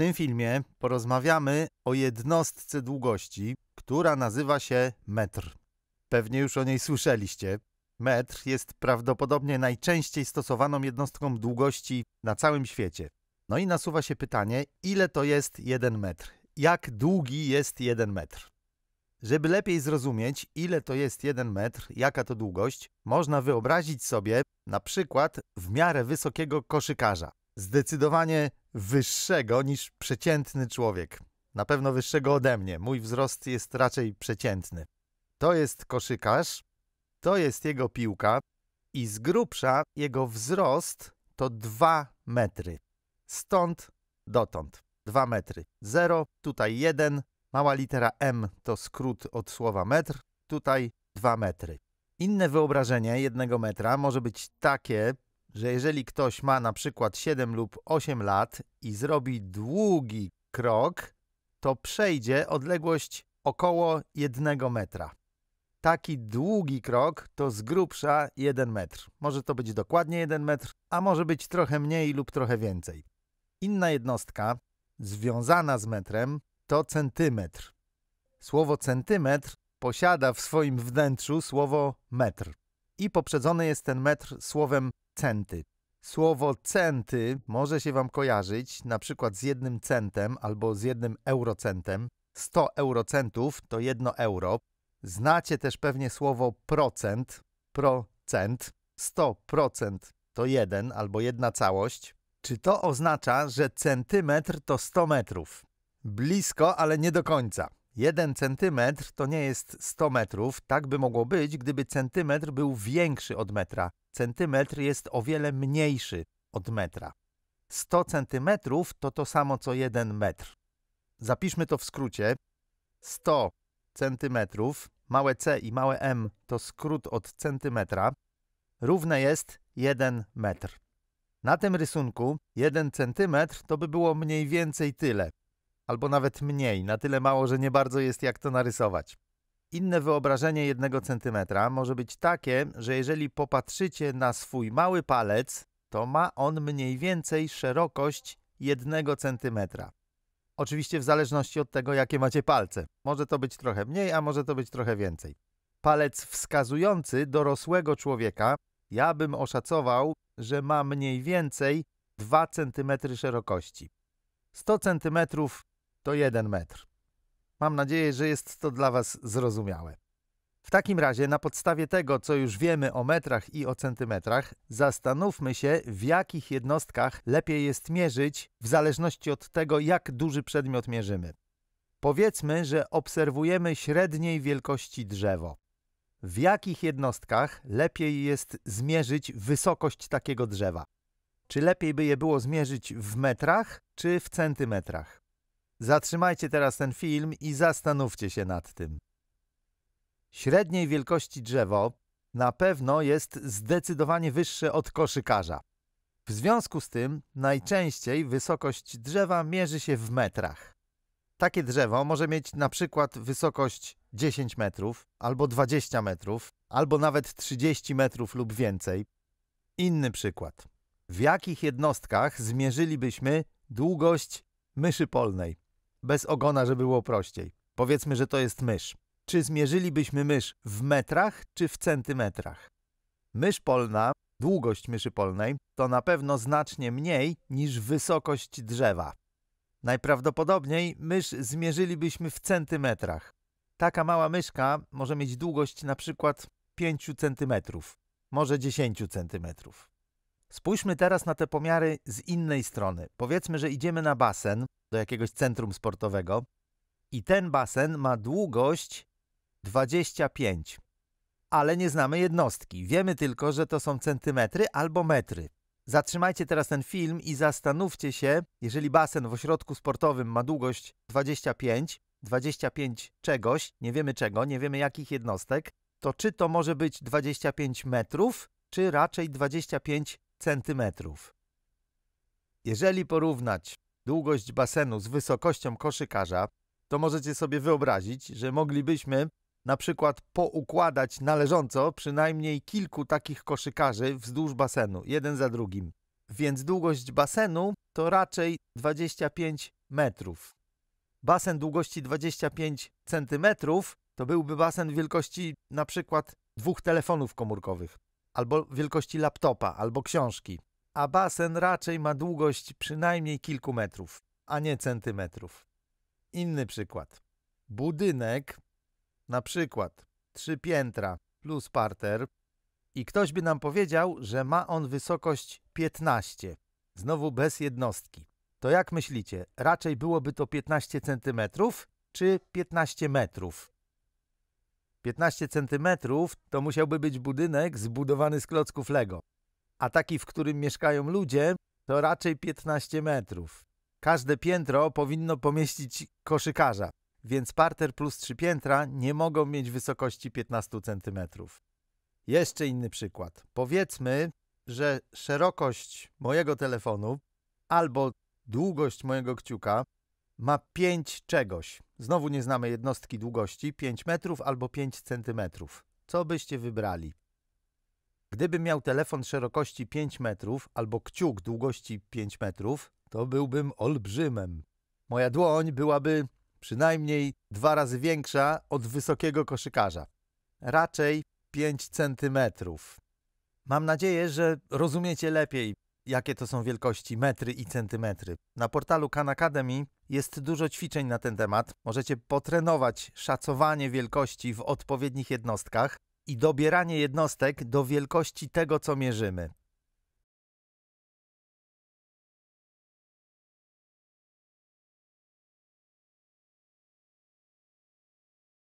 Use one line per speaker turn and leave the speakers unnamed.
tym filmie porozmawiamy o jednostce długości, która nazywa się metr. Pewnie już o niej słyszeliście. Metr jest prawdopodobnie najczęściej stosowaną jednostką długości na całym świecie. No i nasuwa się pytanie, ile to jest jeden metr? Jak długi jest jeden metr? Żeby lepiej zrozumieć, ile to jest jeden metr, jaka to długość, można wyobrazić sobie na przykład w miarę wysokiego koszykarza zdecydowanie wyższego niż przeciętny człowiek. Na pewno wyższego ode mnie. Mój wzrost jest raczej przeciętny. To jest koszykarz, to jest jego piłka i z grubsza jego wzrost to 2 metry. Stąd dotąd 2 metry. 0, tutaj 1, mała litera m to skrót od słowa metr, tutaj 2 metry. Inne wyobrażenie jednego metra może być takie, że jeżeli ktoś ma na przykład 7 lub 8 lat i zrobi długi krok, to przejdzie odległość około 1 metra. Taki długi krok to z grubsza 1 metr. Może to być dokładnie 1 metr, a może być trochę mniej lub trochę więcej. Inna jednostka związana z metrem to centymetr. Słowo centymetr posiada w swoim wnętrzu słowo metr i poprzedzony jest ten metr słowem centy. Słowo centy może się Wam kojarzyć na przykład z jednym centem albo z jednym eurocentem. 100 eurocentów to jedno euro. Znacie też pewnie słowo procent, procent. 100% to jeden albo jedna całość. Czy to oznacza, że centymetr to 100 metrów? Blisko, ale nie do końca. 1 centymetr to nie jest 100 metrów, tak by mogło być, gdyby centymetr był większy od metra. Centymetr jest o wiele mniejszy od metra. 100 centymetrów to to samo co 1 metr. Zapiszmy to w skrócie. 100 centymetrów, małe c i małe m to skrót od centymetra, równe jest 1 metr. Na tym rysunku 1 centymetr to by było mniej więcej tyle albo nawet mniej, na tyle mało, że nie bardzo jest jak to narysować. Inne wyobrażenie jednego centymetra może być takie, że jeżeli popatrzycie na swój mały palec, to ma on mniej więcej szerokość jednego centymetra. Oczywiście w zależności od tego, jakie macie palce. Może to być trochę mniej, a może to być trochę więcej. Palec wskazujący dorosłego człowieka, ja bym oszacował, że ma mniej więcej 2 cm szerokości. 100 cm to jeden metr. Mam nadzieję, że jest to dla Was zrozumiałe. W takim razie, na podstawie tego, co już wiemy o metrach i o centymetrach, zastanówmy się, w jakich jednostkach lepiej jest mierzyć, w zależności od tego, jak duży przedmiot mierzymy. Powiedzmy, że obserwujemy średniej wielkości drzewo. W jakich jednostkach lepiej jest zmierzyć wysokość takiego drzewa? Czy lepiej by je było zmierzyć w metrach, czy w centymetrach? Zatrzymajcie teraz ten film i zastanówcie się nad tym. Średniej wielkości drzewo na pewno jest zdecydowanie wyższe od koszykarza. W związku z tym najczęściej wysokość drzewa mierzy się w metrach. Takie drzewo może mieć na przykład wysokość 10 metrów, albo 20 metrów, albo nawet 30 metrów lub więcej. Inny przykład. W jakich jednostkach zmierzylibyśmy długość myszy polnej? Bez ogona, żeby było prościej. Powiedzmy, że to jest mysz. Czy zmierzylibyśmy mysz w metrach czy w centymetrach? Mysz polna, długość myszy polnej, to na pewno znacznie mniej niż wysokość drzewa. Najprawdopodobniej mysz zmierzylibyśmy w centymetrach. Taka mała myszka może mieć długość na przykład 5 centymetrów, może 10 centymetrów. Spójrzmy teraz na te pomiary z innej strony. Powiedzmy, że idziemy na basen do jakiegoś centrum sportowego i ten basen ma długość 25, ale nie znamy jednostki. Wiemy tylko, że to są centymetry albo metry. Zatrzymajcie teraz ten film i zastanówcie się, jeżeli basen w ośrodku sportowym ma długość 25, 25 czegoś, nie wiemy czego, nie wiemy jakich jednostek, to czy to może być 25 metrów, czy raczej 25 centymetrów. Jeżeli porównać długość basenu z wysokością koszykarza, to możecie sobie wyobrazić, że moglibyśmy na przykład poukładać należąco przynajmniej kilku takich koszykarzy wzdłuż basenu, jeden za drugim. Więc długość basenu to raczej 25 metrów. Basen długości 25 centymetrów to byłby basen wielkości na przykład dwóch telefonów komórkowych albo wielkości laptopa, albo książki, a basen raczej ma długość przynajmniej kilku metrów, a nie centymetrów. Inny przykład. Budynek, na przykład trzy piętra plus parter, i ktoś by nam powiedział, że ma on wysokość 15, znowu bez jednostki. To jak myślicie, raczej byłoby to 15 centymetrów czy 15 metrów? 15 centymetrów to musiałby być budynek zbudowany z klocków Lego. A taki, w którym mieszkają ludzie, to raczej 15 metrów. Każde piętro powinno pomieścić koszykarza, więc parter plus trzy piętra nie mogą mieć wysokości 15 centymetrów. Jeszcze inny przykład. Powiedzmy, że szerokość mojego telefonu albo długość mojego kciuka ma 5 czegoś. Znowu nie znamy jednostki długości 5 metrów albo 5 centymetrów. Co byście wybrali? Gdybym miał telefon szerokości 5 metrów albo kciuk długości 5 metrów, to byłbym olbrzymem. Moja dłoń byłaby przynajmniej dwa razy większa od wysokiego koszykarza. Raczej 5 centymetrów. Mam nadzieję, że rozumiecie lepiej jakie to są wielkości metry i centymetry. Na portalu Khan Academy jest dużo ćwiczeń na ten temat. Możecie potrenować szacowanie wielkości w odpowiednich jednostkach i dobieranie jednostek do wielkości tego, co mierzymy.